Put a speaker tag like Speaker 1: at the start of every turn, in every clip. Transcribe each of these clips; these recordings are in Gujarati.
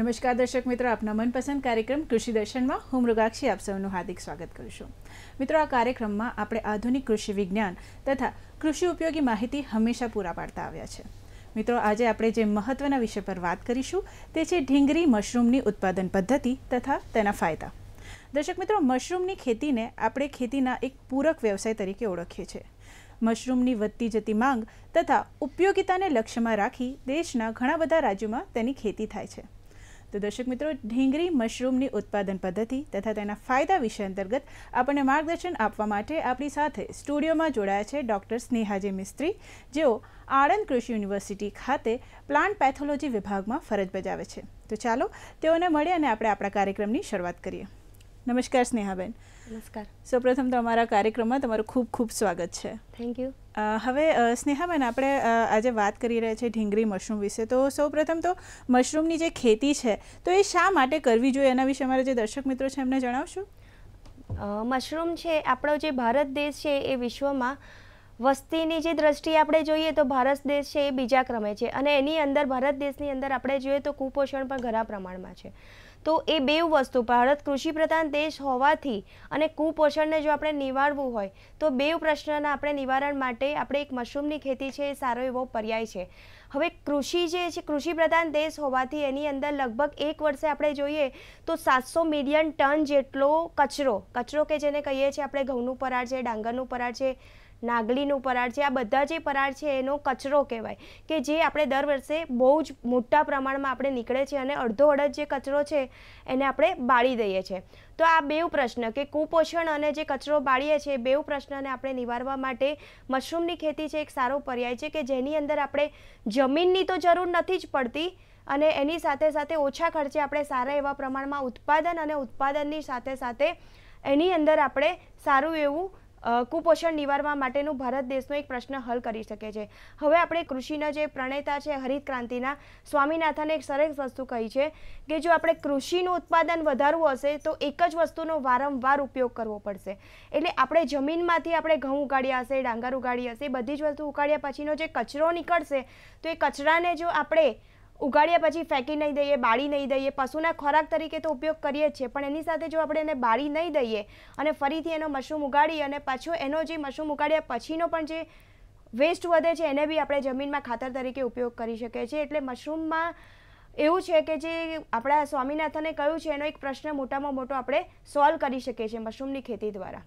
Speaker 1: નમસ્કાર દર્શક મિત્રો આપના મનપસંદ કાર્યક્રમ કૃષિ દર્શનમાં હું મૃગાક્ષી આપ સૌનું હાર્દિક સ્વાગત કરું છું મિત્રો આ કાર્યક્રમમાં આપણે આધુનિક કૃષિ વિજ્ઞાન તથા કૃષિ ઉપયોગી માહિતી હંમેશા પૂરા પાડતા આવ્યા છે મિત્રો આજે આપણે જે મહત્વના વિષય પર વાત કરીશું તે છે ઢીંગરી મશરૂમની ઉત્પાદન પદ્ધતિ તથા તેના ફાયદા દર્શક મિત્રો મશરૂમની ખેતીને આપણે ખેતીના એક પૂરક વ્યવસાય તરીકે ઓળખીએ છીએ મશરૂમની વધતી જતી માંગ તથા ઉપયોગિતાને લક્ષ્યમાં રાખી દેશના ઘણા બધા રાજ્યોમાં તેની ખેતી થાય છે તો દર્શક મિત્રો ઢીંગરી મશરૂમની ઉત્પાદન પદ્ધતિ તથા તેના ફાયદા વિષય અંતર્ગત આપણને માર્ગદર્શન આપવા માટે આપણી સાથે સ્ટુડિયોમાં જોડાયા છે ડૉક્ટર સ્નેહાજી મિસ્ત્રી જેઓ આણંદ કૃષિ યુનિવર્સિટી ખાતે પ્લાન્ટ પેથોલોજી વિભાગમાં ફરજ બજાવે છે તો ચાલો તેઓને મળીએ અને આપણે આપણા કાર્યક્રમની શરૂઆત કરીએ નમસ્કાર સ્નેહાબેન નમસ્કાર સૌપ્રથમ તમારા કાર્યક્રમમાં તમારું ખૂબ ખૂબ સ્વાગત છે થેન્ક યુ હવે સ્નેહાબેન આપણે આજે વાત કરી રહ્યા છીએ ઢીંગરી મશરૂમ વિશે તો સૌપ્રથમ તો મશરૂમની જે ખેતી છે તો એ શા માટે કરવી જોઈએ એના વિશે અમારા જે દર્શક મિત્રો છે એમને જણાવશું મશરૂમ છે આપણો જે
Speaker 2: ભારત દેશ છે એ વિશ્વમાં વસ્તીની જે દ્રષ્ટિએ આપણે જોઈએ તો ભારત દેશ છે એ બીજા ક્રમે છે અને એની અંદર ભારત દેશની અંદર આપણે જોઈએ તો કુપોષણ પણ ઘણા પ્રમાણમાં છે તો એ બે વસ્તુ ભારત કૃષિ પ્રધાન દેશ હોવાથી અને કુપોષણને જો આપણે નિવારવું હોય તો બે પ્રશ્નના આપણે નિવારણ માટે આપણે એક મશરૂમની ખેતી છે એ સારો એવો પર્યાય છે હવે કૃષિ જે છે કૃષિ પ્રધાન દેશ હોવાથી એની અંદર લગભગ એક વર્ષે આપણે જોઈએ તો સાતસો મિલિયન ટન જેટલો કચરો કચરો કે જેને કહીએ છીએ આપણે ઘઉંનું પરાળ છે ડાંગરનું પરાળ છે નાગલીનું પરાળ છે આ બધા જે પરાળ છે એનો કચરો કહેવાય કે જે આપણે દર વર્ષે બહુ જ મોટા પ્રમાણમાં આપણે નીકળે છે અને અડધો અડધ જે કચરો છે એને આપણે બાળી દઈએ છીએ તો આ બેઉ પ્રશ્ન કે કુપોષણ અને જે કચરો બાળીએ છીએ બેઉ પ્રશ્નને આપણે નિવારવા માટે મશરૂમની ખેતી છે એક સારો પર્યાય છે કે જેની અંદર આપણે જમીનની તો જરૂર નથી જ પડતી અને એની સાથે સાથે ઓછા ખર્ચે આપણે સારા એવા પ્રમાણમાં ઉત્પાદન અને ઉત્પાદનની સાથે સાથે એની અંદર આપણે સારું એવું કુપોષણ નિવારવા માટેનું ભારત દેશનો એક પ્રશ્ન હલ કરી શકે છે હવે આપણે કૃષિના જે પ્રણેતા છે હરિત ક્રાંતિના સ્વામીનાથને એક સરસ વસ્તુ કહી છે કે જો આપણે કૃષિનું ઉત્પાદન વધારવું હશે તો એક જ વસ્તુનો વારંવાર ઉપયોગ કરવો પડશે એટલે આપણે જમીનમાંથી આપણે ઘઉં ઉગાડ્યા હશે ડાંગર ઉગાડી હશે બધી જ વસ્તુ ઉગાડ્યા પછીનો જે કચરો નીકળશે તો એ કચરાને જો આપણે ઉગાડ્યા પછી ફેંકી નહીં દઈએ બાળી નહીં દઈએ પશુના ખોરાક તરીકે તો ઉપયોગ કરીએ છીએ પણ એની સાથે જો આપણે એને બાળી નહીં દઈએ અને ફરીથી એનો મશરૂમ ઉગાડી અને પાછો એનો જે મશરૂમ ઉગાડ્યા પછીનો પણ જે વેસ્ટ વધે છે એને બી આપણે જમીનમાં ખાતર તરીકે ઉપયોગ કરી શકીએ છીએ એટલે મશરૂમમાં એવું છે કે જે આપણા સ્વામિનાથને કહ્યું છે એનો એક પ્રશ્ન મોટામાં મોટો આપણે સોલ્વ કરી શકીએ છીએ મશરૂમની ખેતી દ્વારા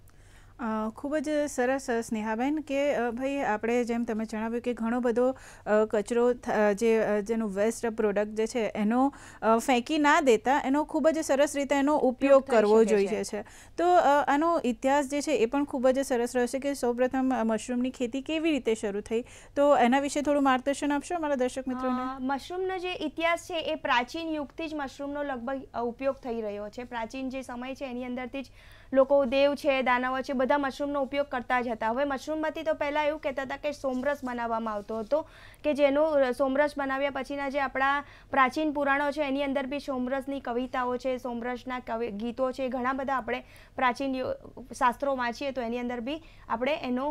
Speaker 1: ખૂબ જ સરસ સ્નેહાબેન કે ભાઈ આપણે જેમ તમે જણાવ્યું કે ઘણો બધો કચરો જે જેનું વેસ્ટ પ્રોડક્ટ જે છે એનો ફેંકી ના દેતા એનો ખૂબ જ સરસ રીતે એનો ઉપયોગ કરવો જોઈએ છે તો આનો ઇતિહાસ જે છે એ પણ ખૂબ જ સરસ રહેશે કે સૌપ્રથમ મશરૂમની ખેતી કેવી રીતે શરૂ થઈ તો એના વિશે થોડું માર્ગદર્શન આપશો મારા દર્શક મિત્રોને
Speaker 2: મશરૂમનો જે ઇતિહાસ છે એ પ્રાચીન યુગથી જ મશરૂમનો લગભગ ઉપયોગ થઈ રહ્યો છે પ્રાચીન જે સમય છે એની અંદરથી જ લોકો દેવ છે દાનાઓ છે બધા મશરૂમનો ઉપયોગ કરતા જ હતા હવે મશરૂમમાંથી તો પહેલાં એવું કહેતા હતા કે સોમરસ બનાવવામાં આવતો હતો કે જેનો સોમરસ બનાવ્યા પછીના જે આપણા પ્રાચીન પુરાણો છે એની અંદર બી સોમરસની કવિતાઓ છે સોમરસના કવિ ગીતો છે ઘણા બધા આપણે પ્રાચીન શાસ્ત્રો વાંચીએ તો એની અંદર બી આપણે એનો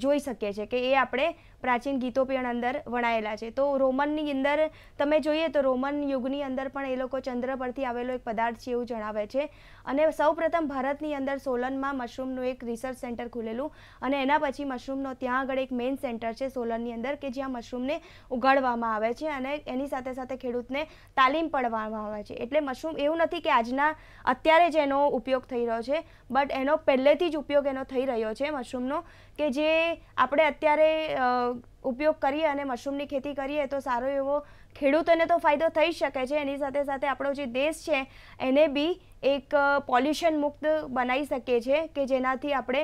Speaker 2: જોઈ શકીએ છીએ કે એ આપણે પ્રાચીન ગીતો પણ અંદર વણાયેલા છે તો રોમનની અંદર તમે જોઈએ તો રોમન યુગની અંદર પણ એ લોકો ચંદ્ર પરથી આવેલો એક પદાર્થ છે એવું જણાવે છે અને સૌપ્રથમ ભારતની અંદર સોલનમાં મશરૂમનું એક રિસર્ચ સેન્ટર ખુલેલું અને એના પછી મશરૂમનો ત્યાં આગળ એક મેઇન સેન્ટર છે સોલનની અંદર કે જ્યાં મશરૂમને ઉગાડવામાં આવે છે અને એની સાથે સાથે ખેડૂતને તાલીમ પડવામાં આવે છે એટલે મશરૂમ એવું નથી કે આજના અત્યારે જ એનો ઉપયોગ થઈ રહ્યો છે બટ એનો પહેલેથી જ ઉપયોગ એનો થઈ રહ્યો છે મશરૂમનો કે જે આપણે અત્યારે ઉપયોગ કરીએ અને મશરૂમની ખેતી કરીએ તો સારો એવો ખેડૂતોને તો ફાયદો થઈ શકે છે એની સાથે સાથે આપણો જે દેશ છે એને બી એક પોલ્યુશન મુક્ત બનાવી શકીએ છીએ કે જેનાથી આપણે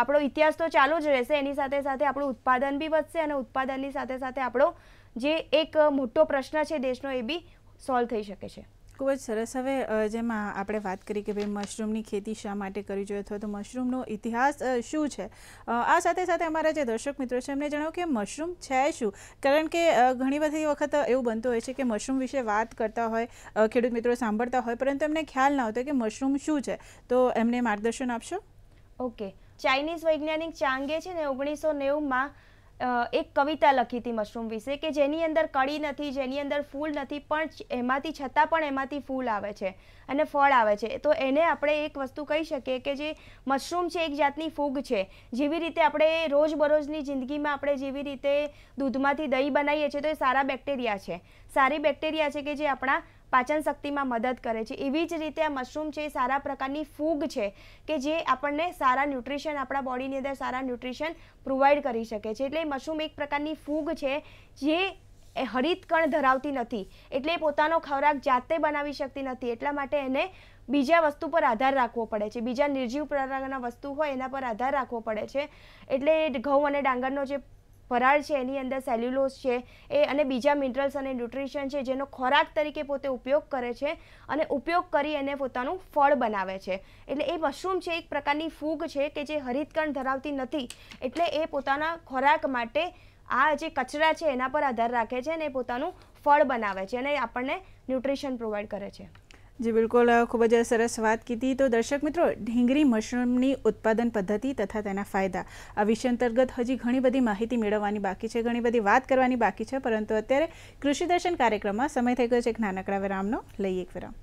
Speaker 2: આપણો ઇતિહાસ તો ચાલુ જ રહેશે એની સાથે સાથે આપણું ઉત્પાદન બી વધશે અને ઉત્પાદનની સાથે સાથે આપણો જે એક મોટો પ્રશ્ન છે દેશનો એ બી સોલ્વ થઈ શકે છે
Speaker 1: ખૂબ જ સરસ હવે જેમાં આપણે વાત કરી કે ભાઈ મશરૂમની ખેતી શા માટે કરવી જોઈએ અથવા તો મશરૂમનો ઇતિહાસ શું છે આ સાથે સાથે અમારા જે દર્શક મિત્રો છે એમને જણાવો કે મશરૂમ છે શું કારણ કે ઘણી બધી વખત એવું બનતું હોય છે કે મશરૂમ વિશે વાત કરતા હોય ખેડૂત મિત્રો સાંભળતા હોય પરંતુ એમને ખ્યાલ ના હોતો કે મશરૂમ શું છે તો એમને માર્ગદર્શન આપશો
Speaker 2: ઓકે ચાઇનીઝ વૈજ્ઞાનિક ચાંગે છે ને ઓગણીસો નેવુંમાં એક કવિતા લખી હતી મશરૂમ વિશે કે જેની અંદર કળી નથી જેની અંદર ફૂલ નથી પણ એમાંથી છતાં પણ એમાંથી ફૂલ આવે છે અને ફળ આવે છે તો એને આપણે એક વસ્તુ કહી શકીએ કે જે મશરૂમ છે એક જાતની ફૂગ છે જેવી રીતે આપણે રોજબરોજની જિંદગીમાં આપણે જેવી રીતે દૂધમાંથી દહીં બનાવીએ છીએ તો એ સારા બેક્ટેરિયા છે સારી બેક્ટેરિયા છે કે જે આપણા પાચન શક્તિમાં મદદ કરે છે એવી જ રીતે આ મશરૂમ છે એ સારા પ્રકારની ફૂગ છે કે જે આપણને સારા ન્યુટ્રિશન આપણા બોડીની અંદર સારા ન્યુટ્રિશન પ્રોવાઈડ કરી શકે છે એટલે મશરૂમ એક પ્રકારની ફૂગ છે જે એ હરિત ધરાવતી નથી એટલે પોતાનો ખોરાક જાતે બનાવી શકતી નથી એટલા માટે એને બીજા વસ્તુ પર આધાર રાખવો પડે છે બીજા નિર્જીવ પ્રકારના વસ્તુ હોય એના પર આધાર રાખવો પડે છે એટલે ઘઉં અને ડાંગરનો જે ફરાળ છે એની અંદર સેલ્યુલોઝ છે એ અને બીજા મિનરલ્સ અને ન્યુટ્રિશન છે જેનો ખોરાક તરીકે પોતે ઉપયોગ કરે છે અને ઉપયોગ કરી એને પોતાનું ફળ બનાવે છે એટલે એ મશરૂમ છે એક પ્રકારની ફૂગ છે કે જે હરિતકણ ધરાવતી નથી એટલે એ પોતાના ખોરાક માટે આ જે કચરા છે એના પર આધાર રાખે છે અને એ પોતાનું ફળ બનાવે છે અને આપણને ન્યુટ્રિશન પ્રોવાઈડ કરે છે
Speaker 1: જે બિલકુલ ખૂબ જ સરસ વાત કીધી તો દર્શક મિત્રો ઢીંગરી મશરૂમની ઉત્પાદન પદ્ધતિ તથા તેના ફાયદા આ વિષય અંતર્ગત હજી ઘણી બધી માહિતી મેળવવાની બાકી છે ઘણી બધી વાત કરવાની બાકી છે પરંતુ અત્યારે કૃષિ દર્શન કાર્યક્રમમાં સમય થઈ ગયો છે એક નાનકડા વિરામનો લઈએ એક વિરામ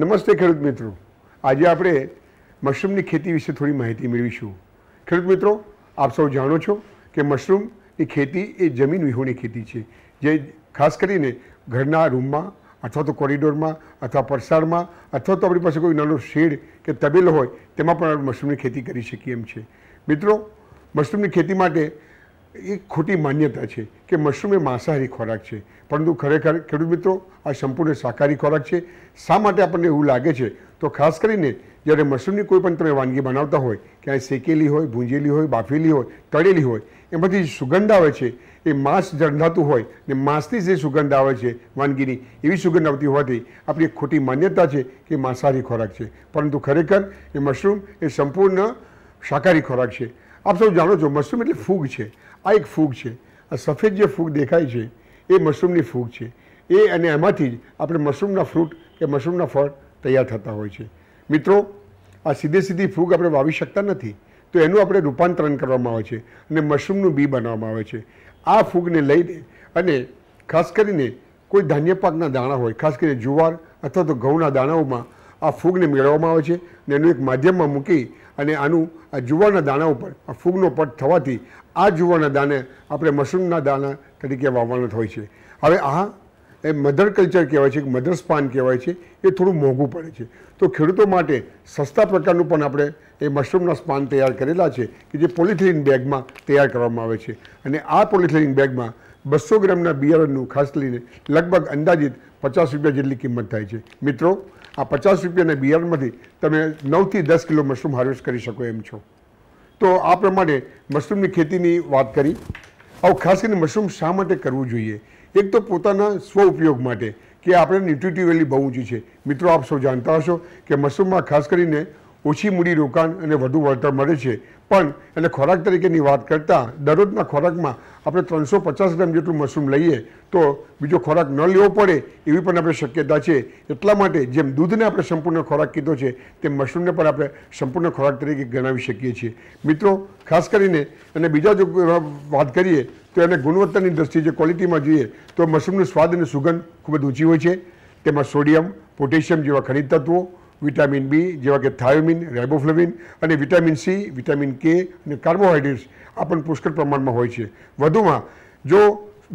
Speaker 3: નમસ્તે ખેડૂત મિત્રો આજે આપણે મશરૂમની ખેતી વિશે થોડી માહિતી મેળવીશું ખેડૂત મિત્રો આપ સૌ જાણો છો કે મશરૂમની ખેતી એ જમીન વિહોણી ખેતી છે જે ખાસ કરીને ઘરના રૂમમાં અથવા તો કોરિડોરમાં અથવા પરસાડમાં અથવા તો આપણી પાસે કોઈ નાનો શેડ કે તબેલો હોય તેમાં પણ આપણે મશરૂમની ખેતી કરી શકીએ એમ છે મિત્રો મશરૂમની ખેતી માટે એ ખોટી માન્યતા છે કે મશરૂમ એ માંસાહારી ખોરાક છે પરંતુ ખરેખર ખેડૂત મિત્રો આ સંપૂર્ણ શાકાહારી ખોરાક છે શા માટે આપણને એવું લાગે છે તો ખાસ કરીને જ્યારે મશરૂમની કોઈ પણ તમે વાનગી બનાવતા હોય ક્યાંય શેકેલી હોય ભૂંજેલી હોય બાફેલી હોય તળેલી હોય એમાંથી જે સુગંધ આવે છે એ માંસ જંધાતું હોય ને માંસની જે સુગંધ આવે છે વાનગીની એવી સુગંધ આવતી હોવાથી આપણી ખોટી માન્યતા છે કે માંસાહારી ખોરાક છે પરંતુ ખરેખર એ મશરૂમ એ સંપૂર્ણ શાકાહારી ખોરાક છે આપ સૌ જાણો છો મશરૂમ એટલે ફૂગ છે આ એક ફૂગ છે આ સફેદ જે ફૂગ દેખાય છે એ મશરૂમની ફૂગ છે એ અને એમાંથી જ આપણે મશરૂમના ફ્રૂટ કે મશરૂમના ફળ તૈયાર થતા હોય છે મિત્રો આ સીધે સીધી ફૂગ આપણે વાવી શકતા નથી તો એનું આપણે રૂપાંતરણ કરવામાં આવે છે અને મશરૂમનું બી બનાવવામાં આવે છે આ ફૂગને લઈને અને ખાસ કરીને કોઈ ધાન્ય પાકના દાણા હોય ખાસ કરીને જુવાર અથવા તો ઘઉંના દાણાઓમાં આ ફૂગને મેળવવામાં આવે છે અને એનું એક માધ્યમમાં મૂકી અને આનું આ જુવારના દાણા ઉપર આ ફૂગનો પટ થવાથી આ જુવારના દાને આપણે મશરૂમના દાના તરીકે વાવવાના હોય છે હવે આ એ મધર કલ્ચર કહેવાય છે કે મધર સ્પાન કહેવાય છે એ થોડું મોંઘું પડે છે તો ખેડૂતો માટે સસ્તા પ્રકારનું પણ આપણે એ મશરૂમના સ્પાન તૈયાર કરેલા છે કે જે પોલિથિલિન બેગમાં તૈયાર કરવામાં આવે છે અને આ પોલિથિલિન બેગમાં બસો ગ્રામના બિયારણનું ખાસ લઈને લગભગ અંદાજિત પચાસ રૂપિયા જેટલી કિંમત થાય છે મિત્રો આ પચાસ રૂપિયાના બિયારણમાંથી તમે નવથી દસ કિલો મશરૂમ હાર્વેસ્ટ કરી શકો એમ છો તો આ પ્રમાણે મશરૂમની ખેતીની વાત કરી આવું ખાસ કરીને મશરૂમ શા માટે કરવું જોઈએ એક તો પોતાના સ્વ ઉપયોગ માટે કે આપણે ન્યુટ્રિટિવ વેલ્યુ બહુ ઊંચી છે મિત્રો આપ સૌ જાણતા હશો કે મશરૂમમાં ખાસ કરીને ઓછી મૂડી રોકાણ અને વધુ વળતર મળે છે પણ એને ખોરાક તરીકેની વાત કરતાં દરરોજના ખોરાકમાં આપણે ત્રણસો પચાસ ગ્રામ જેટલું મશરૂમ લઈએ તો બીજો ખોરાક ન લેવો પડે એવી પણ આપણે શક્યતા છે એટલા માટે જેમ દૂધને આપણે સંપૂર્ણ ખોરાક કીધો છે તેમ મશરૂમને પણ આપણે સંપૂર્ણ ખોરાક તરીકે ગણાવી શકીએ છીએ મિત્રો ખાસ કરીને અને બીજા જો વાત કરીએ તો એને ગુણવત્તાની દ્રષ્ટિએ જે ક્વોલિટીમાં જોઈએ તો મશરૂમનો સ્વાદ અને સુગંધ ખૂબ જ ઊંચી હોય છે તેમાં સોડિયમ પોટેશિયમ જેવા ખનિજ તત્વો વિટામિન બી જેવા કે થાયોમિન રાઇબોફ્લેવિન અને વિટામિન સી વિટામિન કે અને કાર્બોહાઈડ્રેટ્સ આ પણ પુષ્કળ પ્રમાણમાં હોય છે વધુમાં જો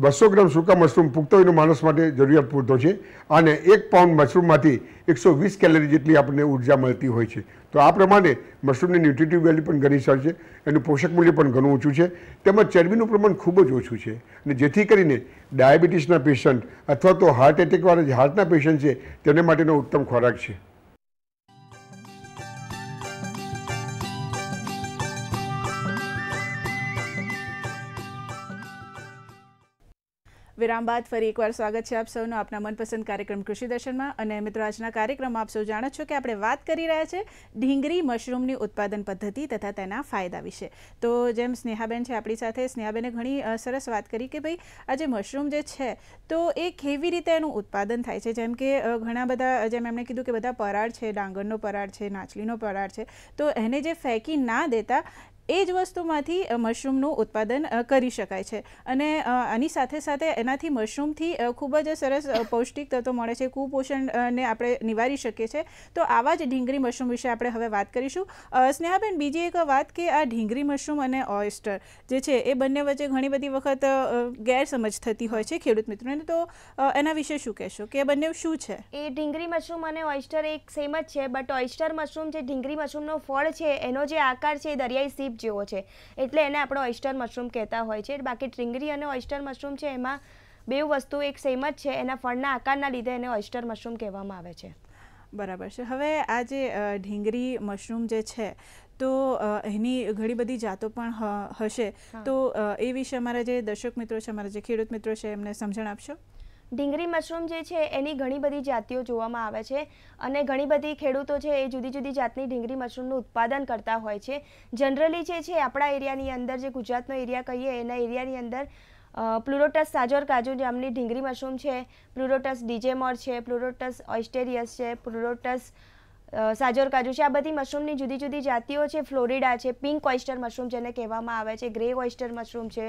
Speaker 3: બસો ગ્રામ સૂકા મશરૂમ પુખ્ત વયનો માણસ માટે જરૂરિયાત પૂરતો છે અને એક પાઉન્ડ મશરૂમમાંથી એકસો વીસ કેલરી જેટલી આપણને ઉર્જા મળતી હોય છે તો આ પ્રમાણે મશરૂમની ન્યુટ્રિટિવ વેલ્યુ પણ ઘણી સારી છે એનું પોષક મૂલ્ય પણ ઘણું ઓછું છે તેમજ ચરબીનું પ્રમાણ ખૂબ જ ઓછું છે અને જેથી કરીને ડાયાબિટીસના પેશન્ટ અથવા તો હાર્ટ એટેકવાળા જે હાર્ટના પેશન્ટ છે તેને માટેનો ઉત્તમ ખોરાક છે
Speaker 1: વેરામબાદ ફરી એકવાર સ્વાગત છે આપ સૌનું આપના મનપસંદ કાર્યક્રમ કૃષિ દર્શનમાં અને મિત્ર આજના કાર્યક્રમ આપ સૌ જાણો છો કે આપણે વાત કરી રહ્યા છે ઢીંગરી મશરૂમની ઉત્પાદન પદ્ધતિ તથા તેના ફાયદા વિશે તો જેમ સ્નેહાબેન છે આપણી સાથે સ્નેહાબેને ઘણી સરસ વાત કરી કે ભાઈ આ જે મશરૂમ જે છે તો એક એવી રીતે એનું ઉત્પાદન થાય છે જેમ કે ઘણા બધા જેમ મેં એને કીધું કે બધા પરાર છે ડાંગરનો પરાર છે નાચલીનો પરાર છે તો એને જે ફેકી ના દેતા એ જ વસ્તુમાંથી મશરૂમનું ઉત્પાદન કરી શકાય છે અને આની સાથે સાથે એનાથી મશરૂમથી ખૂબ જ સરસ પૌષ્ટિક તત્વો મળે છે કુપોષણને આપણે નિવારી શકીએ છીએ તો આવા જ ઢીંગરી મશરૂમ વિશે આપણે હવે વાત કરીશું સ્નેહાબેન બીજી એક વાત કે આ ઢીંગરી મશરૂમ અને ઓઇસ્ટર જે છે એ બંને વચ્ચે ઘણી બધી વખત ગેરસમજ થતી હોય છે ખેડૂત મિત્રોને તો એના વિશે શું કહેશો કે બંને શું છે
Speaker 2: એ ઢીંગરી મશરૂમ અને ઓઇસ્ટર એક સેમ જ છે બટ ઓઇસ્ટર મશરૂમ જે ઢીંગરી મશરૂમનો ફળ છે એનો જે આકાર છે દરિયાઈ સીપ બીટ જેવો છે એટલે એને આપણે ઓઇસ્ટર મશરૂમ કહેતા હોય છે બાકી ટ્રીંગરી અને ઓઇસ્ટર મશરૂમ છે એમાં બે વસ્તુ એક સેમ જ છે એના ફળના આકારના લીધે એને ઓઇસ્ટર મશરૂમ કહેવામાં આવે
Speaker 1: છે બરાબર છે હવે આ જે ઢીંગરી મશરૂમ જે છે તો એની ઘણી બધી જાતો પણ હશે તો એ વિશે અમારા જે દર્શક મિત્રો છે અમારા જે ખેડૂત મિત્રો છે એમને સમજણ આપશો ઢીંગરી મશરૂમ જે છે એની ઘણી બધી જાતિઓ જોવામાં
Speaker 2: આવે છે અને ઘણી બધી ખેડૂતો છે એ જુદી જુદી જાતની ઢીંગરી મશરૂમનું ઉત્પાદન કરતા હોય છે જનરલી જે છે આપણા એરિયાની અંદર જે ગુજરાતનો એરિયા કહીએ એના એરિયાની અંદર પ્લુરોટસ સાજોર કાજુ જામની ઢીંગરી મશરૂમ છે પ્લુરોટસ ડિજેમોર છે પ્લુરોટસ ઓઇસ્ટેરિયસ છે પ્લુરોટસ સાજોર કાજુ છે આ બધી મશરૂમની જુદી જુદી જાતિઓ છે ફ્લોરિડા છે પિંક ઓઇસ્ટર મશરૂમ જેને કહેવામાં આવે છે ગ્રે ઓઇસ્ટર મશરૂમ છે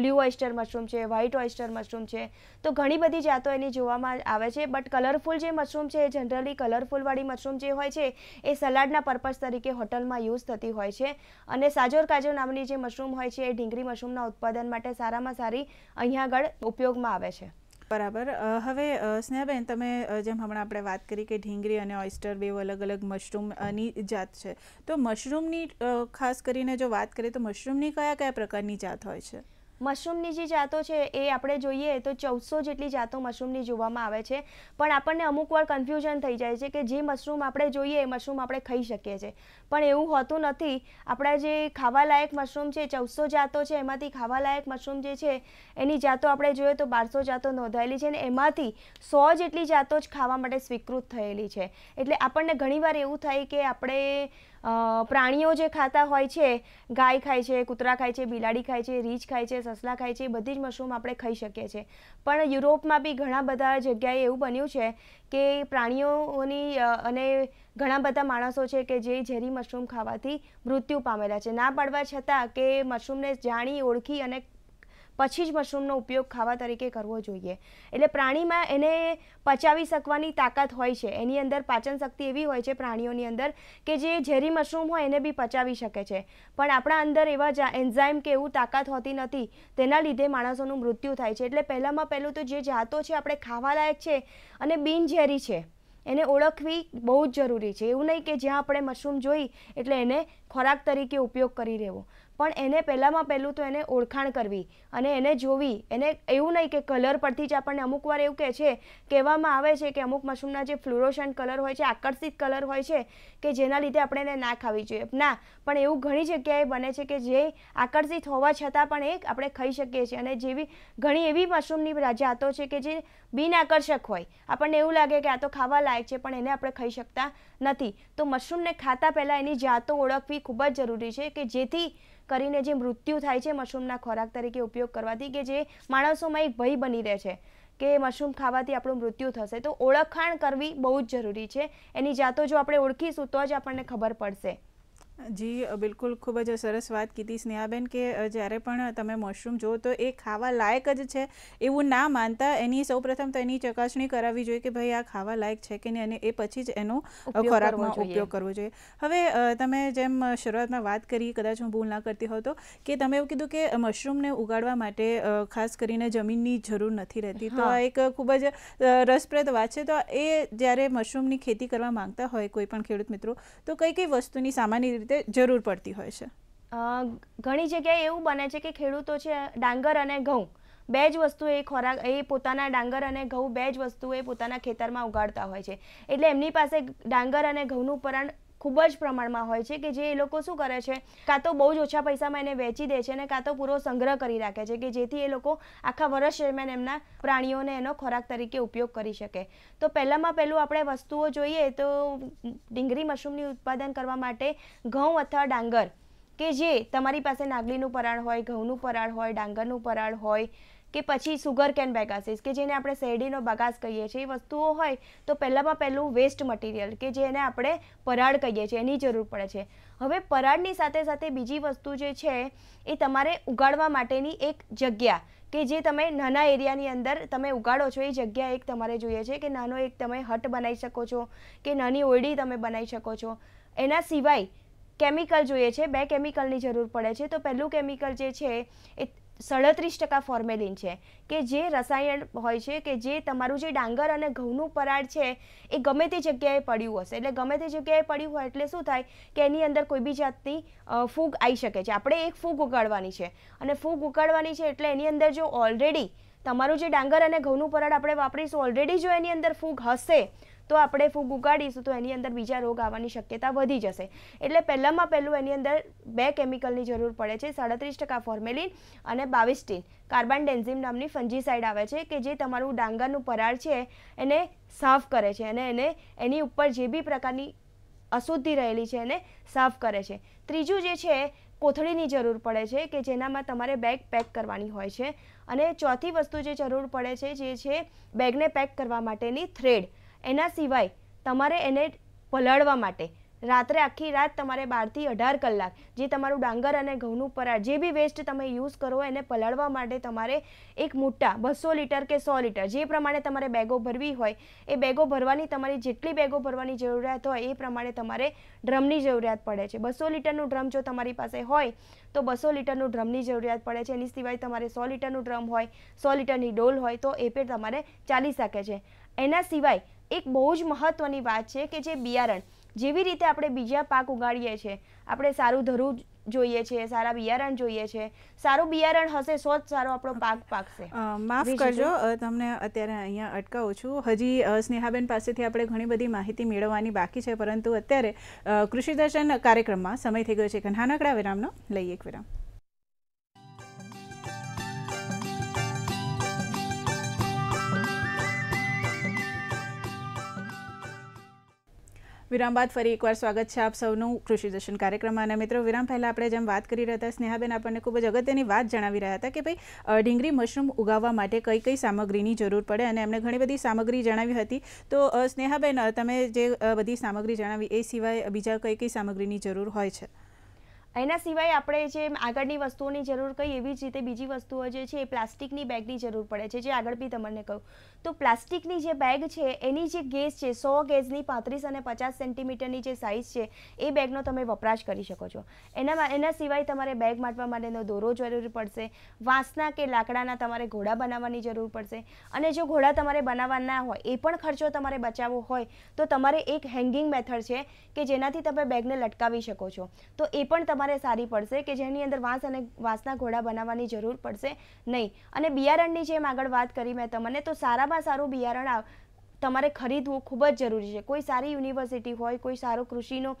Speaker 2: બ્લુ ઓઇસ્ટર મશરૂમ છે વ્હાઇટ ઓઇસ્ટર મશરૂમ છે તો ઘણી બધી જાતો એની જોવામાં આવે છે બટ કલરફુલ જે મશરૂમ છે એ જનરલી કલરફુલવાળી મશરૂમ જે હોય છે એ સલાડના પર્પઝ તરીકે હોટલમાં યુઝ થતી હોય છે અને સાજોર કાજુ નામની જે મશરૂમ હોય છે એ ઢીંગરી મશરૂમના ઉત્પાદન માટે સારામાં સારી અહીંયા આગળ ઉપયોગમાં આવે છે
Speaker 1: બરાબર હવે સ્નેહાબેન તમે જેમ હમણાં આપણે વાત કરી કે ઢીંગરી અને ઓઇસ્ટર બે અલગ અલગ મશરૂમની જાત છે તો મશરૂમની ખાસ કરીને જો વાત કરીએ તો મશરૂમની કયા કયા પ્રકારની જાત હોય છે મશરૂમની જે જાતો છે
Speaker 2: એ આપણે જોઈએ તો ચૌદસો જેટલી જાતો મશરૂમની જોવામાં આવે છે પણ આપણને અમુક વાર કન્ફ્યુઝન થઈ જાય છે કે જે મશરૂમ આપણે જોઈએ એ મશરૂમ આપણે ખાઈ શકીએ છીએ પણ એવું હોતું નથી આપણા જે ખાવાલાયક મશરૂમ છે ચૌદસો જાતો છે એમાંથી ખાવાલાયક મશરૂમ જે છે એની જાતો આપણે જોઈએ તો બારસો જાતો નોંધાયેલી છે અને એમાંથી સો જેટલી જાતો જ ખાવા માટે સ્વીકૃત થયેલી છે એટલે આપણને ઘણીવાર એવું થાય કે આપણે પ્રાણીઓ જે ખાતા હોય છે ગાય ખાય છે કૂતરા ખાય છે બિલાડી ખાય છે રીંછ ખાય છે સસલા ખાય છે બધી જ મશરૂમ આપણે ખાઈ શકીએ છીએ પણ યુરોપમાં બી ઘણા બધા જગ્યાએ એવું બન્યું છે કે પ્રાણીઓની અને ઘણા બધા માણસો છે કે જે ઝેરી મશરૂમ ખાવાથી મૃત્યુ પામેલા છે ના પાડવા છતાં કે મશરૂમને જાણી ઓળખી અને પછી જ મશરૂમનો ઉપયોગ ખાવા તરીકે કરવો જોઈએ એટલે પ્રાણીમાં એને પચાવી શકવાની તાકાત હોય છે એની અંદર પાચન શક્તિ એવી હોય છે પ્રાણીઓની અંદર કે જે ઝેરી મશરૂમ હોય એને બી પચાવી શકે છે પણ આપણા અંદર એવા એન્ઝાઇમ કે એવું તાકાત હોતી નથી તેના લીધે માણસોનું મૃત્યુ થાય છે એટલે પહેલાંમાં પહેલું તો જે જાતો છે આપણે ખાવાલાયક છે અને બિનઝેરી છે એને ઓળખવી બહુ જ જરૂરી છે એવું નહીં કે જ્યાં આપણે મશરૂમ જોઈ એટલે એને ખોરાક તરીકે ઉપયોગ કરી રહેવો પણ એને પહેલાંમાં પહેલું તો એને ઓળખાણ કરવી અને એને જોવી એને એવું નહીં કે કલર પરથી જ આપણને અમુક વાર એવું કહે છે કહેવામાં આવે છે કે અમુક મશરૂમના જે ફ્લોરોશન કલર હોય છે આકર્ષિત કલર હોય છે કે જેના લીધે આપણે એને ના ખાવી જોઈએ ના પણ એવું ઘણી જગ્યાએ બને છે કે જે આકર્ષિત હોવા છતાં પણ એ આપણે ખાઈ શકીએ છીએ અને જેવી ઘણી એવી મશરૂમની જાતો છે કે જે બિનઆકર્ષક હોય આપણને એવું લાગે કે આ તો ખાવા લાયક છે પણ એને આપણે ખાઈ શકતા નથી તો મશરૂમને ખાતા પહેલાં એની જાતો ઓળખવી ખૂબ જ જરૂરી છે કે જેથી કરીને જે મૃત્યુ થાય છે મશરૂમના ખોરાક તરીકે ઉપયોગ કરવાથી કે જે માણસોમાં એક ભય બની રહે છે કે મશરૂમ ખાવાથી આપણું મૃત્યુ થશે તો ઓળખાણ કરવી બહુ જ
Speaker 1: જરૂરી છે એની જાતો જો આપણે ઓળખીશું તો જ આપણને ખબર પડશે જી બિલકુલ ખૂબ જ સરસ વાત કીધી સ્નેહાબેન કે જ્યારે પણ તમે મશરૂમ જુઓ તો એ ખાવા લાયક જ છે એવું ના માનતા એની સૌપ્રથમ તો એની ચકાસણી કરાવવી જોઈએ કે ભાઈ આ ખાવા લાયક છે કે નહીં અને એ પછી જ એનો ખોરાકમાં ઉપયોગ કરવો જોઈએ હવે તમે જેમ શરૂઆતમાં વાત કરી કદાચ હું ભૂલ ના કરતી હોઉં તો કે તમે એવું કીધું કે મશરૂમને ઉગાડવા માટે ખાસ કરીને જમીનની જરૂર નથી રહેતી તો આ એક ખૂબ જ રસપ્રદ વાત છે તો એ જ્યારે મશરૂમની ખેતી કરવા માંગતા હોય કોઈ પણ ખેડૂત મિત્રો તો કઈ કઈ વસ્તુની સામાન્ય રીતે જરૂર પડતી હોય છે ઘણી જગ્યાએ એવું બને છે કે ખેડૂતો છે ડાંગર અને ઘઉં બે
Speaker 2: જ વસ્તુ એ ખોરાક એ પોતાના ડાંગર અને ઘઉં બે જ વસ્તુ એ પોતાના ખેતરમાં ઉગાડતા હોય છે એટલે એમની પાસે ડાંગર અને ઘઉંનું પરણ ખૂબ જ પ્રમાણમાં હોય છે કે જે એ લોકો શું કરે છે કાં તો બહુ જ ઓછા પૈસામાં એને વેચી દે છે અને કાં તો પૂરો સંગ્રહ કરી રાખે છે કે જેથી એ લોકો આખા વર્ષ દરમિયાન એમના પ્રાણીઓને એનો ખોરાક તરીકે ઉપયોગ કરી શકે તો પહેલામાં પહેલું આપણે વસ્તુઓ જોઈએ તો ડીંગરી મશરૂમની ઉત્પાદન કરવા માટે ઘઉં અથવા ડાંગર કે જે તમારી પાસે નાગલીનું પરાળ હોય ઘઉંનું પરાળ હોય ડાંગરનું પરાળ હોય કે પછી સુગર કેન બેગાસીસ કે જેને આપણે શેરડીનો બગાસ કહીએ છીએ એ વસ્તુઓ હોય તો પહેલાંમાં પહેલું વેસ્ટ મટીરિયલ કે જેને આપણે પરાળ કહીએ છીએ એની જરૂર પડે છે હવે પરાળની સાથે સાથે બીજી વસ્તુ જે છે એ તમારે ઉગાડવા માટેની એક જગ્યા કે જે તમે નાના એરિયાની અંદર તમે ઉગાડો છો એ જગ્યા એક તમારે જોઈએ છે કે નાનો એક તમે હટ બનાવી શકો છો કે નાની ઓયડી તમે બનાવી શકો છો એના સિવાય કેમિકલ જોઈએ છે બે કેમિકલની જરૂર પડે છે તો પહેલું કેમિકલ જે છે એ સાડત્રીસ ટકા ફોર્મેલિન છે કે જે રસાયણ હોય છે કે જે તમારું જે ડાંગર અને ઘઉંનું પરાળ છે એ ગમે તે જગ્યાએ પડ્યું હશે એટલે ગમે તે જગ્યાએ પડ્યું હોય એટલે શું થાય કે એની અંદર કોઈ બી જાતની ફૂગ આવી શકે છે આપણે એક ફૂગ ઉગાડવાની છે અને ફૂગ ઉગાડવાની છે એટલે એની અંદર જો ઓલરેડી તમારું જે ડાંગર અને ઘઉંનું પરાળ આપણે વાપરીશું ઓલરેડી જો એની અંદર ફૂગ હશે તો આપણે ફૂગ ઉગાડીશું તો એની અંદર બીજા રોગ આવવાની શક્યતા વધી જશે એટલે પહેલાંમાં પહેલું એની અંદર બે કેમિકલની જરૂર પડે છે સાડત્રીસ ટકા ફોર્મેલિન અને બાવીસ ટીન કાર્બન ડેન્ઝિમ નામની ફંજીસાઇડ આવે છે કે જે તમારું ડાંગરનું પરાળ છે એને સાફ કરે છે અને એને એની ઉપર જે બી પ્રકારની અશુદ્ધિ રહેલી છે એને સાફ કરે છે ત્રીજું જે છે કોથળીની જરૂર પડે છે કે જેનામાં તમારે બેગ પેક કરવાની હોય છે અને ચોથી વસ્તુ જે જરૂર પડે છે જે છે બેગને પેક કરવા માટેની થ્રેડ એના સિવાય તમારે એને પલાળવા માટે રાત્રે આખી રાત તમારે બારથી અઢાર કલાક જે તમારું ડાંગર અને ઘઉંનું પરાળ જે બી વેસ્ટ તમે યુઝ કરો એને પલાળવા માટે તમારે એક મોટા બસો લીટર કે સો લીટર જે પ્રમાણે તમારે બેગો ભરવી હોય એ બેગો ભરવાની તમારી જેટલી બેગો ભરવાની જરૂરિયાત હોય એ પ્રમાણે તમારે ડ્રમની જરૂરિયાત પડે છે બસો લીટરનું ડ્રમ જો તમારી પાસે હોય તો બસો લીટરનું ડ્રમની જરૂરિયાત પડે છે એની સિવાય તમારે સો લીટરનું ડ્રમ હોય સો લીટરની ડોલ હોય તો એ પણ તમારે ચાલી શકે છે એના સિવાય એક બહુ જ મહત્વની વાત છે કે જે બિયારણ જેવી રીતે આપણે બીજા પાક ઉગાડીએ છીએ આપણે સારું ધરું જોઈએ છે સારા બિયારણ જોઈએ છે સારું બિયારણ હશે તો જ સારો આપણો પાક પાકશે
Speaker 1: માફ કરજો તમને અત્યારે અહીંયા અટકાવું છું હજી સ્નેહાબેન પાસેથી આપણે ઘણી બધી માહિતી મેળવવાની બાકી છે પરંતુ અત્યારે કૃષિ દર્શન કાર્યક્રમમાં સમય થઈ ગયો છે એક નાનકડા વિરામનો લઈએ એક વિરામ વિરામ બાદ ફરી એકવાર સ્વાગત છે આપ સૌનું કૃષિ દર્શન કાર્યક્રમમાં અને મિત્રો વિરામ પહેલાં આપણે જેમ વાત કરી રહ્યા હતા સ્નેહાબેન આપણને ખૂબ જ અગત્યની વાત જણાવી રહ્યા હતા કે ભાઈ ઢીંગરી મશરૂમ ઉગાવવા માટે કઈ કઈ સામગ્રીની જરૂર પડે અને એમણે ઘણી બધી સામગ્રી જણાવી હતી તો સ્નેહાબેન તમે જે બધી સામગ્રી જણાવી એ સિવાય બીજા કઈ કઈ સામગ્રીની જરૂર હોય છે એના
Speaker 2: સિવાય આપણે જે આગળની વસ્તુઓની જરૂર કહીએ એવી જ રીતે બીજી વસ્તુઓ જે છે એ પ્લાસ્ટિકની બેગની જરૂર પડે છે જે આગળ બી તમને કહું તો પ્લાસ્ટિકની જે બેગ છે એની જે ગેજ છે સો ગેજની પાંત્રીસ અને પચાસ સેન્ટીમીટરની જે સાઇઝ છે એ બેગનો તમે વપરાશ કરી શકો છો એનામાં એના સિવાય તમારે બેગ માટવા માટેનો દોરો જરૂરી પડશે વાંસના કે લાકડાના તમારે ઘોડા બનાવવાની જરૂર પડશે અને જો ઘોડા તમારે બનાવવાના હોય એ પણ ખર્ચો તમારે બચાવવો હોય તો તમારે એક હેંગિંગ મેથડ છે કે જેનાથી તમે બેગને લટકાવી શકો છો તો એ પણ તમારે તમારે સારી પડશે કે જેની અંદર વાંસ અને વાંસના ઘોડા બનાવવાની જરૂર પડશે નહીં અને બિયારણની જેમ આગળ વાત કરી મેં તમને તો સારામાં સારું બિયારણ તમારે ખરીદવું ખૂબ જ જરૂરી છે કોઈ સારી યુનિવર્સિટી હોય કોઈ સારો કૃષિનો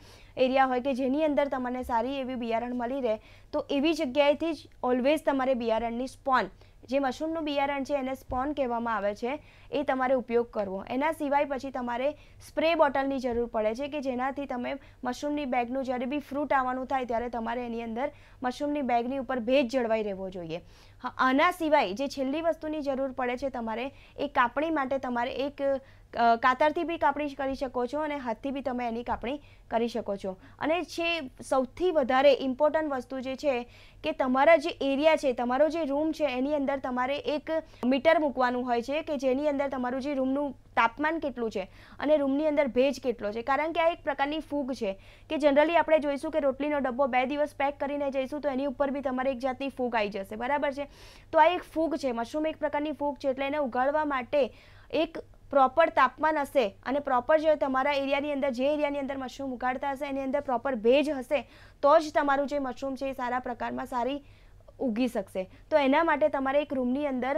Speaker 2: એરિયા હોય કે જેની અંદર તમને સારી એવી બિયારણ મળી રહે તો એવી જગ્યાએથી જ ઓલવેઝ તમારે બિયારણની સ્પોન જે મશરૂમનું બિયારણ છે એને સ્પોન કહેવામાં આવે છે એ તમારે ઉપયોગ કરવો એના સિવાય પછી તમારે સ્પ્રે બોટલની જરૂર પડે છે કે જેનાથી તમે મશરૂમની બેગનું જ્યારે બી ફ્રૂટ આવવાનું થાય ત્યારે તમારે એની અંદર મશરૂમની બેગની ઉપર ભેજ જળવાઈ રહેવો જોઈએ આના સિવાય જે છેલ્લી વસ્તુની જરૂર પડે છે તમારે એ કાપણી માટે તમારે એક કાતરથી બી કાપણી કરી શકો છો અને હાથથી બી તમે એની કાપણી કરી શકો છો અને જે સૌથી વધારે ઇમ્પોર્ટન્ટ વસ્તુ જે છે કે તમારા જે એરિયા છે તમારો જે રૂમ છે એની અંદર તમારે એક મીટર મૂકવાનું હોય છે કે જેની અંદર તમારું જે રૂમનું તાપમાન કેટલું છે અને રૂમની અંદર ભેજ કેટલો છે કારણ કે આ એક પ્રકારની ફૂગ છે કે જનરલી આપણે જોઈશું કે રોટલીનો ડબ્બો બે દિવસ પેક કરીને જઈશું તો એની ઉપર બી તમારે એક જાતની ફૂગ આવી જશે બરાબર છે તો આ એક ફૂગ છે મશરૂમ એક પ્રકારની ફૂગ છે એટલે એને ઉગાડવા માટે એક પ્રોપર તાપમાન હશે અને પ્રોપર જે તમારા એરિયાની અંદર જે એરિયાની અંદર મશરૂમ ઉગાડતા હશે એની અંદર પ્રોપર ભેજ હશે તો જ તમારું જે મશરૂમ છે એ સારા પ્રકારમાં સારી ઉગી શકશે તો એના માટે તમારે એક રૂમની અંદર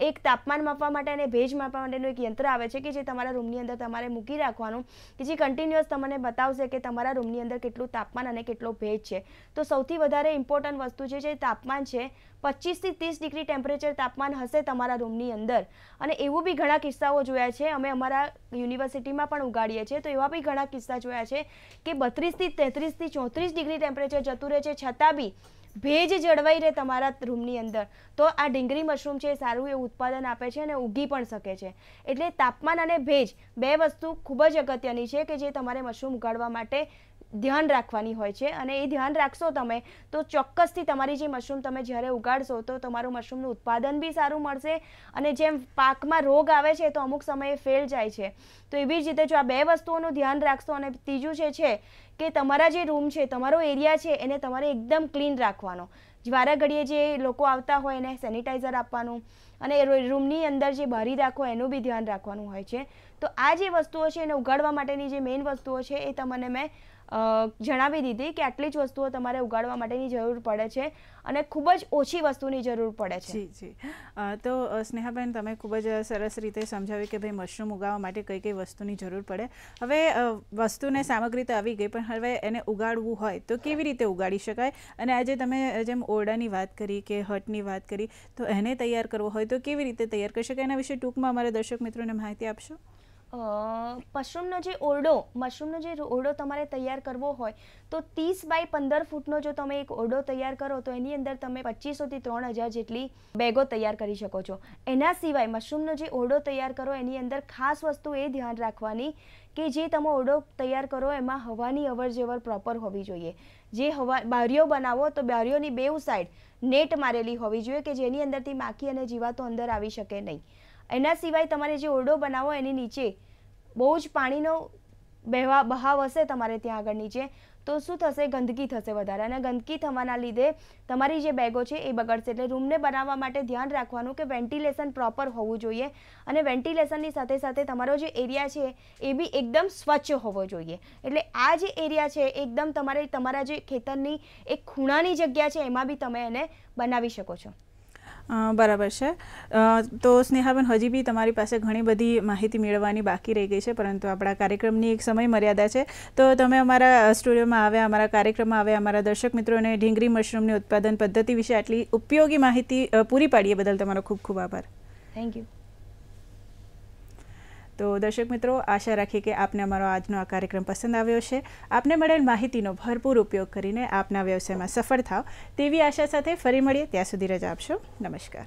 Speaker 2: એક તાપમાન માપવા માટે અને ભેજ માપવા માટેનું એક યંત્ર આવે છે કે જે તમારા રૂમની અંદર તમારે મૂકી રાખવાનું કે જે કન્ટિન્યુઅસ તમને બતાવશે કે તમારા રૂમની અંદર કેટલું તાપમાન અને કેટલો ભેજ છે તો સૌથી વધારે ઇમ્પોર્ટન્ટ વસ્તુ છે જે તાપમાન છે પચીસથી ત્રીસ ડિગ્રી ટેમ્પરેચર તાપમાન હશે તમારા રૂમની અંદર અને એવું બી ઘણા કિસ્સાઓ જોયા છે અમે અમારા યુનિવર્સિટીમાં પણ ઉગાડીએ છીએ તો એવા બી ઘણા કિસ્સા જોયા છે કે બત્રીસથી તેત્રીસથી ચોત્રીસ ડિગ્રી ટેમ્પરેચર જતું રહે છે છતાં બી ભેજ જળવાઈ રહે તમારા રૂમની અંદર તો આ ડીંગરી મશરૂમ છે એ સારું એવું ઉત્પાદન આપે છે અને ઉગી પણ શકે છે એટલે તાપમાન અને ભેજ બે વસ્તુ ખૂબ જ અગત્યની છે કે જે તમારે મશરૂમ ઉગાડવા માટે ધ્યાન રાખવાની હોય છે અને એ ધ્યાન રાખશો તમે તો ચોક્કસથી તમારી જે મશરૂમ તમે જ્યારે ઉગાડશો તો તમારું મશરૂમનું ઉત્પાદન બી સારું મળશે અને જેમ પાકમાં રોગ આવે છે તો અમુક સમયે ફેલ જાય છે તો એવી જ રીતે જો આ બે વસ્તુઓનું ધ્યાન રાખશો અને ત્રીજું જે છે કે તમારા જે રૂમ છે તમારો એરિયા છે એને તમારે એકદમ ક્લીન રાખવાનો વારા ઘડીએ જે લોકો આવતા હોય એને સેનિટાઈઝર આપવાનું અને રૂમની અંદર જે બહારી રાખો એનું બી ધ્યાન રાખવાનું હોય છે તો આ જે વસ્તુઓ છે એને ઉગાડવા માટેની જે મેઇન વસ્તુઓ છે એ તમને મેં જણાવી દીધી કે આટલી જ વસ્તુઓ તમારે ઉગાડવા
Speaker 1: માટેની જરૂર પડે છે અને ખૂબ જ ઓછી વસ્તુની જરૂર પડે છે જી જી તો સ્નેહાબેન તમે ખૂબ જ સરસ રીતે સમજાવ્યું કે ભાઈ મશરૂમ ઉગાડવા માટે કઈ કઈ વસ્તુની જરૂર પડે હવે વસ્તુને સામગ્રી તો આવી ગઈ પણ હવે એને ઉગાડવું હોય તો કેવી રીતે ઉગાડી શકાય અને આજે તમે જેમ ઓરડાની વાત કરી કે હટની વાત કરી તો એને તૈયાર કરવો હોય તો કેવી રીતે તૈયાર કરી શકાય એના વિશે ટૂંકમાં અમારા દર્શક મિત્રોને માહિતી આપશો મશરૂમનો
Speaker 2: જે ઓરડો મશરૂમનો જે ઓરડો તમારે તૈયાર કરવો હોય તો ત્રીસ બાય પંદર ફૂટનો જો તમે એક ઓરડો તૈયાર કરો તો એની અંદર તમે પચીસોથી ત્રણ હજાર જેટલી બેગો તૈયાર કરી શકો છો એના સિવાય મશરૂમનો જે ઓરડો તૈયાર કરો એની અંદર ખાસ વસ્તુ એ ધ્યાન રાખવાની કે જે તમે ઓરડો તૈયાર કરો એમાં હવાની અવરજવર પ્રોપર હોવી જોઈએ જે હવા બારીઓ બનાવો તો બારીઓની બેઉ સાઈડ નેટ મારેલી હોવી જોઈએ કે જેની અંદરથી માખી અને જીવાતો અંદર આવી શકે નહીં એના સિવાય તમારે જે ઓરડો બનાવો એની નીચે બહુ જ પાણીનો બહેવા બહાવ હશે તમારે ત્યાં આગળ નીચે તો શું થશે ગંદકી થશે વધારે અને ગંદકી થવાના લીધે તમારી જે બેગો છે એ બગડશે એટલે રૂમને બનાવવા માટે ધ્યાન રાખવાનું કે વેન્ટિલેશન પ્રોપર હોવું જોઈએ અને વેન્ટિલેશનની સાથે સાથે તમારો જે એરિયા છે એ બી એકદમ સ્વચ્છ હોવો જોઈએ એટલે આ જે એરિયા છે એકદમ તમારે તમારા જે ખેતરની એક ખૂણાની જગ્યા છે એમાં બી તમે એને બનાવી શકો છો
Speaker 1: બરાબર છે તો સ્નેહાબેન હજી બી તમારી પાસે ઘણી બધી માહિતી મેળવવાની બાકી રહી ગઈ છે પરંતુ આપણા કાર્યક્રમની એક સમય મર્યાદા છે તો તમે અમારા સ્ટુડિયોમાં આવ્યા અમારા કાર્યક્રમમાં આવ્યા અમારા દર્શક મિત્રોને ઢીંગરી મશરૂમની ઉત્પાદન પદ્ધતિ વિશે આટલી ઉપયોગી માહિતી પૂરી પાડીએ બદલ તમારો ખૂબ ખૂબ આભાર થેન્ક યુ તો દર્શક મિત્રો આશા રાખીએ કે આપને અમારો આજનો આ કાર્યક્રમ પસંદ આવ્યો છે આપને મળેલ માહિતીનો ભરપૂર ઉપયોગ કરીને આપના વ્યવસાયમાં સફળતા તેવી આશા સાથે ફરી મળીએ ત્યાં સુધી રજા આપશો નમસ્કાર